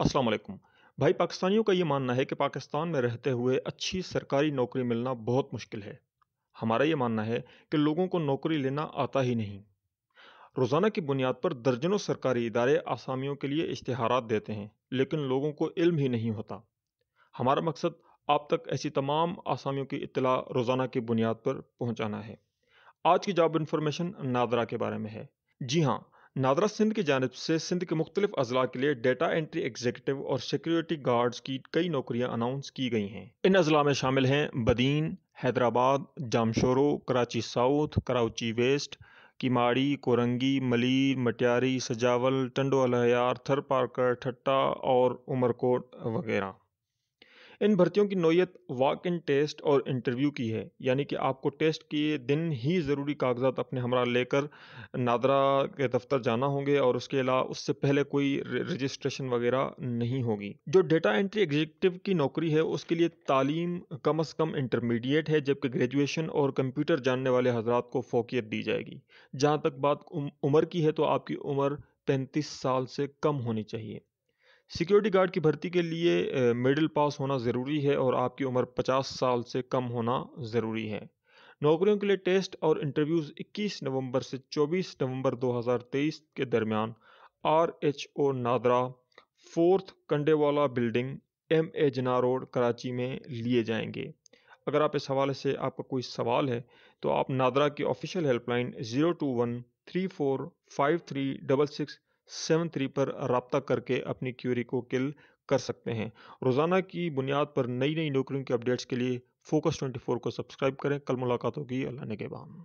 अस्सलाम वालेकुम भाई पाकिस्तानियों का ये मानना है कि पाकिस्तान में रहते हुए अच्छी सरकारी नौकरी मिलना बहुत मुश्किल है हमारा ये मानना है कि लोगों को नौकरी लेना आता ही नहीं रोज़ाना की बुनियाद पर दर्जनों सरकारी इदारे आसामियों के लिए इश्तहार देते हैं लेकिन लोगों को इल्म ही नहीं होता हमारा मकसद आप तक ऐसी तमाम आसामियों की इतला रोज़ाना की बुनियाद पर पहुँचाना है आज की जॉब इन्फॉर्मेशन नादरा के बारे में है जी हाँ नादरा सिंध की जानब से सिंध के मुख्तलिफ अजला के लिए डेटा एंट्री एग्जीक्यूटिव और सिक्योरिटी गार्ड्स की कई नौकरियां अनाउंस की गई हैं इन अजला में शामिल हैं बदीन हैदराबाद जामशोरो कराची साउथ कराची वेस्ट किमाड़ी कोरंगी मलीर मटियारी सजावल टंडो अलहार थर पार्कर ठट्टा और उमरकोट वगैरह इन भर्तियों की नोयत वॉक इन टेस्ट और इंटरव्यू की है यानी कि आपको टेस्ट के दिन ही ज़रूरी कागजात अपने हमरा लेकर नादरा के दफ्तर जाना होंगे और उसके अलावा उससे पहले कोई रजिस्ट्रेशन वगैरह नहीं होगी जो डेटा एंट्री एग्जीक्यूटिव की नौकरी है उसके लिए तालीम कम अज़ कम इंटरमीडिएट है जबकि ग्रेजुएशन और कंप्यूटर जानने वाले हजरात को फोकियत दी जाएगी जहाँ तक बात उम्र की है तो आपकी उम्र पैंतीस साल से कम होनी चाहिए सिक्योरिटी गार्ड की भर्ती के लिए मिडिल पास होना ज़रूरी है और आपकी उम्र 50 साल से कम होना ज़रूरी है नौकरियों के लिए टेस्ट और इंटरव्यूज़ 21 नवंबर से 24 नवंबर 2023 के दरमियान R H O NADRA fourth Kandewala building M A Jinnah road Karachi में लिए जाएंगे अगर आप इस हवाले से आपका कोई सवाल है तो आप नादरा की official helpline zero two one three four five three double six seven three पर रबता करके अपनी क्यूरी को किल कर सकते हैं रोज़ाना की बुनियाद पर नई नई नौकरियों के अपडेट्स के लिए फोकस ट्वेंटी फोर को सब्सक्राइब करें कल मुलाकात होगी अल्लाह ने के बाद